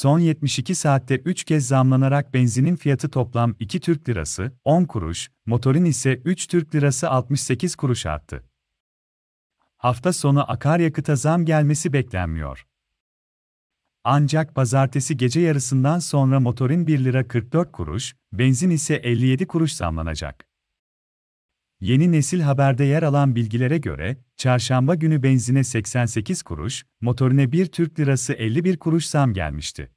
son 72 saatte 3 kez zamlanarak benzinin fiyatı toplam 2 Türk Lirası 10 kuruş, motorin ise 3 Türk Lirası 68 kuruş arttı. Hafta sonu akaryakıta zam gelmesi beklenmiyor. Ancak pazartesi gece yarısından sonra motorin 1 lira 44 kuruş, benzin ise 57 kuruş zamlanacak. Yeni nesil haberde yer alan bilgilere göre, Çarşamba günü benzine 88 kuruş, motorine 1 Türk lirası 51 kuruş zam gelmişti.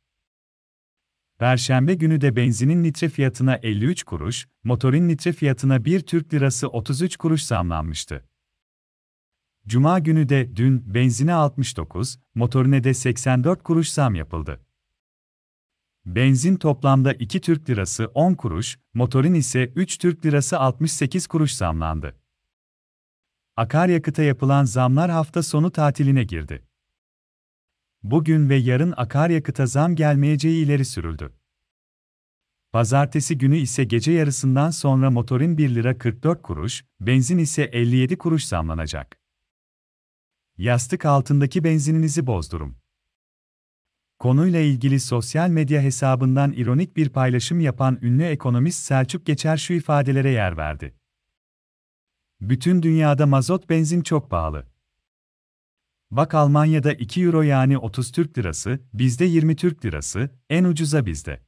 Perşembe günü de benzinin litre fiyatına 53 kuruş, motorin litre fiyatına 1 Türk lirası 33 kuruş zamlanmıştı. Cuma günü de dün benzine 69, motorine de 84 kuruş zam yapıldı. Benzin toplamda 2 Türk lirası 10 kuruş, motorin ise 3 Türk lirası 68 kuruş zamlandı. Akaryakıta yapılan zamlar hafta sonu tatiline girdi. Bugün ve yarın akaryakıta zam gelmeyeceği ileri sürüldü. Pazartesi günü ise gece yarısından sonra motorin 1 lira 44 kuruş, benzin ise 57 kuruş zamlanacak. Yastık altındaki benzininizi bozdurun. Konuyla ilgili sosyal medya hesabından ironik bir paylaşım yapan ünlü ekonomist Selçuk Geçer şu ifadelere yer verdi. Bütün dünyada mazot benzin çok pahalı. Bak Almanya'da 2 euro yani 30 Türk lirası, bizde 20 Türk lirası, en ucuza bizde.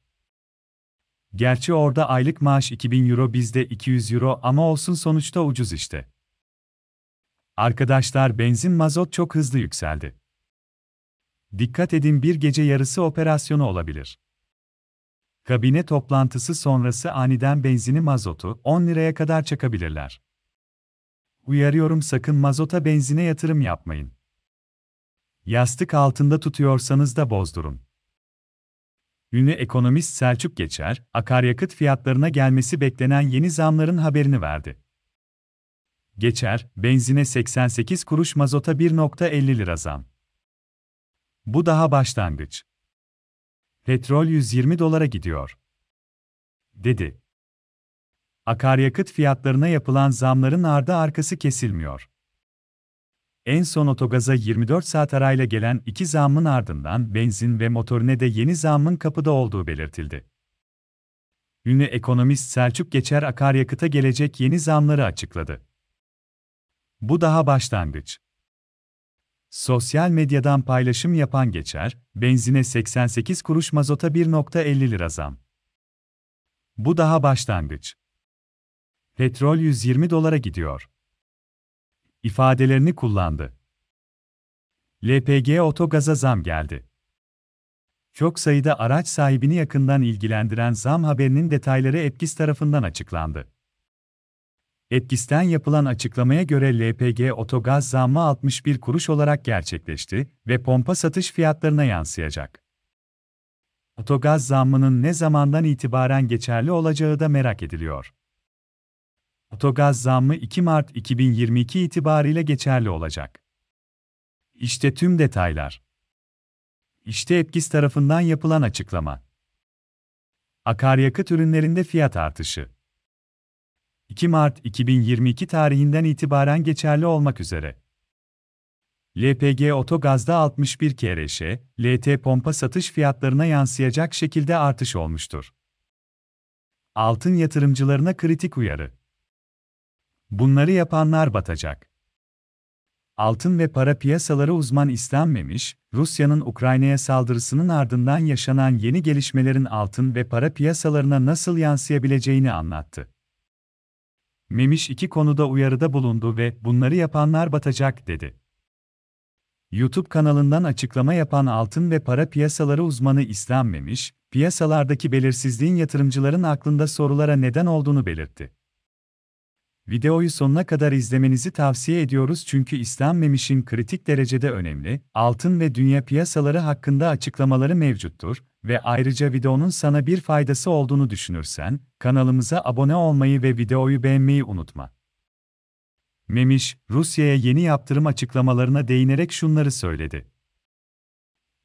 Gerçi orada aylık maaş 2000 euro bizde 200 euro ama olsun sonuçta ucuz işte. Arkadaşlar benzin mazot çok hızlı yükseldi. Dikkat edin bir gece yarısı operasyonu olabilir. Kabine toplantısı sonrası aniden benzini mazotu 10 liraya kadar çakabilirler. Uyarıyorum sakın mazota benzine yatırım yapmayın. Yastık altında tutuyorsanız da bozdurun. Ünlü ekonomist Selçuk Geçer, akaryakıt fiyatlarına gelmesi beklenen yeni zamların haberini verdi. Geçer, benzine 88 kuruş mazota 1.50 lira zam. Bu daha başlangıç. Petrol 120 dolara gidiyor. Dedi akaryakıt fiyatlarına yapılan zamların ardı arkası kesilmiyor. En son otogaza 24 saat arayla gelen iki zamın ardından benzin ve motorine de yeni zamın kapıda olduğu belirtildi. Ünlü ekonomist Selçuk Geçer akaryakıta gelecek yeni zamları açıkladı. Bu daha başlangıç. Sosyal medyadan paylaşım yapan Geçer, benzine 88 kuruş mazota 1.50 lira zam. Bu daha başlangıç. Petrol 120 dolara gidiyor. ifadelerini kullandı. LPG otogaza zam geldi. Çok sayıda araç sahibini yakından ilgilendiren zam haberinin detayları Etkis tarafından açıklandı. Etkis'ten yapılan açıklamaya göre LPG otogaz zammı 61 kuruş olarak gerçekleşti ve pompa satış fiyatlarına yansıyacak. Otogaz zammının ne zamandan itibaren geçerli olacağı da merak ediliyor. Otogaz zammı 2 Mart 2022 itibariyle geçerli olacak. İşte tüm detaylar. İşte etkis tarafından yapılan açıklama. Akaryakıt ürünlerinde fiyat artışı. 2 Mart 2022 tarihinden itibaren geçerli olmak üzere. LPG otogazda 61 KRŞ, LT pompa satış fiyatlarına yansıyacak şekilde artış olmuştur. Altın yatırımcılarına kritik uyarı. Bunları yapanlar batacak. Altın ve para piyasaları uzman istenmemiş, Rusya'nın Ukrayna'ya saldırısının ardından yaşanan yeni gelişmelerin altın ve para piyasalarına nasıl yansıyabileceğini anlattı. Memiş iki konuda uyarıda bulundu ve bunları yapanlar batacak dedi. YouTube kanalından açıklama yapan altın ve para piyasaları uzmanı İslam Memiş, piyasalardaki belirsizliğin yatırımcıların aklında sorulara neden olduğunu belirtti. Videoyu sonuna kadar izlemenizi tavsiye ediyoruz çünkü İslam memişin kritik derecede önemli, altın ve dünya piyasaları hakkında açıklamaları mevcuttur ve ayrıca videonun sana bir faydası olduğunu düşünürsen, kanalımıza abone olmayı ve videoyu beğenmeyi unutma. Memiş, Rusya'ya yeni yaptırım açıklamalarına değinerek şunları söyledi.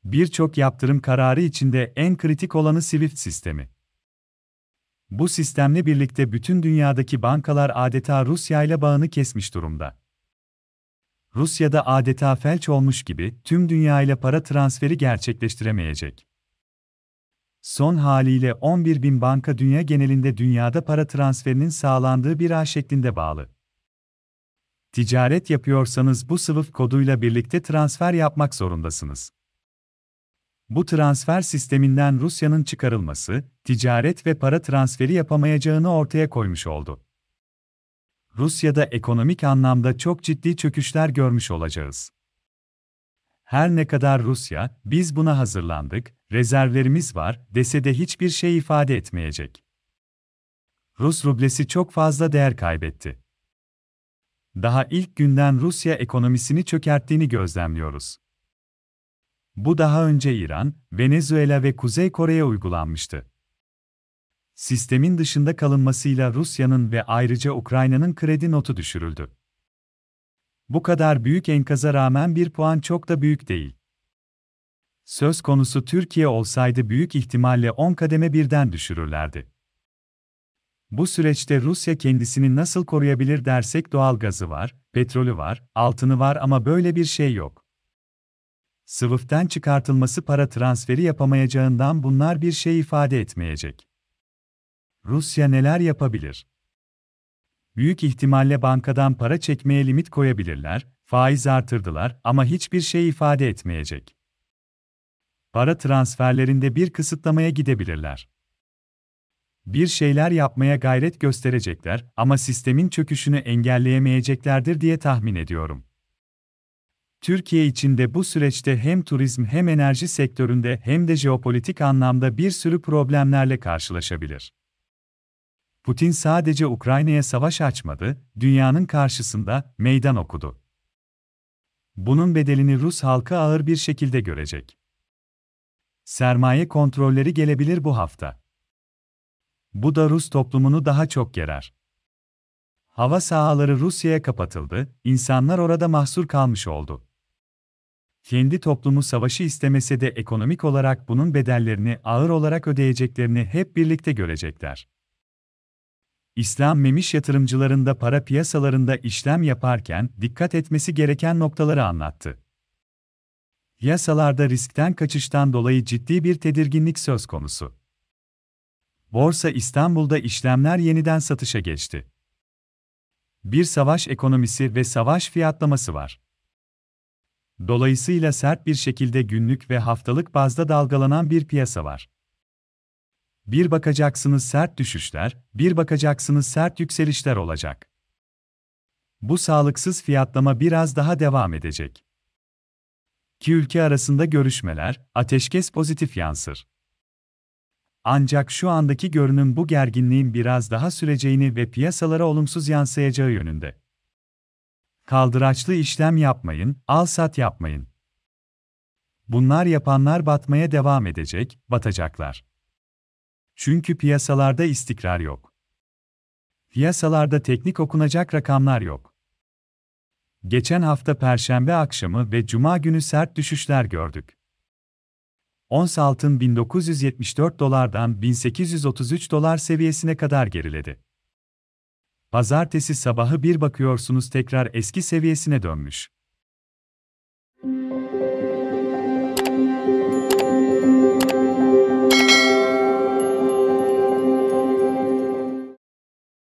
Birçok yaptırım kararı içinde en kritik olanı SWIFT sistemi. Bu sistemle birlikte bütün dünyadaki bankalar adeta Rusya ile bağını kesmiş durumda. Rusya'da adeta felç olmuş gibi tüm dünya ile para transferi gerçekleştiremeyecek. Son haliyle 11 bin banka dünya genelinde dünyada para transferinin sağlandığı bir ağ şeklinde bağlı. Ticaret yapıyorsanız bu sınıf koduyla birlikte transfer yapmak zorundasınız. Bu transfer sisteminden Rusya'nın çıkarılması, ticaret ve para transferi yapamayacağını ortaya koymuş oldu. Rusya'da ekonomik anlamda çok ciddi çöküşler görmüş olacağız. Her ne kadar Rusya, biz buna hazırlandık, rezervlerimiz var dese de hiçbir şey ifade etmeyecek. Rus rublesi çok fazla değer kaybetti. Daha ilk günden Rusya ekonomisini çökerttiğini gözlemliyoruz. Bu daha önce İran, Venezuela ve Kuzey Kore'ye uygulanmıştı. Sistemin dışında kalınmasıyla Rusya'nın ve ayrıca Ukrayna'nın kredi notu düşürüldü. Bu kadar büyük enkaza rağmen bir puan çok da büyük değil. Söz konusu Türkiye olsaydı büyük ihtimalle 10 kademe birden düşürürlerdi. Bu süreçte Rusya kendisini nasıl koruyabilir dersek doğal gazı var, petrolü var, altını var ama böyle bir şey yok. Swift'ten çıkartılması para transferi yapamayacağından bunlar bir şey ifade etmeyecek. Rusya neler yapabilir? Büyük ihtimalle bankadan para çekmeye limit koyabilirler, faiz artırdılar ama hiçbir şey ifade etmeyecek. Para transferlerinde bir kısıtlamaya gidebilirler. Bir şeyler yapmaya gayret gösterecekler ama sistemin çöküşünü engelleyemeyeceklerdir diye tahmin ediyorum. Türkiye içinde bu süreçte hem turizm hem enerji sektöründe hem de jeopolitik anlamda bir sürü problemlerle karşılaşabilir. Putin sadece Ukrayna'ya savaş açmadı, dünyanın karşısında meydan okudu. Bunun bedelini Rus halkı ağır bir şekilde görecek. Sermaye kontrolleri gelebilir bu hafta. Bu da Rus toplumunu daha çok gerer. Hava sahaları Rusya'ya kapatıldı, insanlar orada mahsur kalmış oldu kendi toplumu savaşı istemese de ekonomik olarak bunun bedellerini ağır olarak ödeyeceklerini hep birlikte görecekler. İslam memiş yatırımcılarında para piyasalarında işlem yaparken dikkat etmesi gereken noktaları anlattı. Piyasalarda riskten kaçıştan dolayı ciddi bir tedirginlik söz konusu. Borsa İstanbul'da işlemler yeniden satışa geçti. Bir savaş ekonomisi ve savaş fiyatlaması var. Dolayısıyla sert bir şekilde günlük ve haftalık bazda dalgalanan bir piyasa var. Bir bakacaksınız sert düşüşler, bir bakacaksınız sert yükselişler olacak. Bu sağlıksız fiyatlama biraz daha devam edecek. İki ülke arasında görüşmeler, ateşkes pozitif yansır. Ancak şu andaki görünüm bu gerginliğin biraz daha süreceğini ve piyasalara olumsuz yansıyacağı yönünde. Kaldıraçlı işlem yapmayın, al-sat yapmayın. Bunlar yapanlar batmaya devam edecek, batacaklar. Çünkü piyasalarda istikrar yok. Piyasalarda teknik okunacak rakamlar yok. Geçen hafta perşembe akşamı ve cuma günü sert düşüşler gördük. Ons altın 1974 dolardan 1833 dolar seviyesine kadar geriledi. Pazartesi sabahı bir bakıyorsunuz tekrar eski seviyesine dönmüş.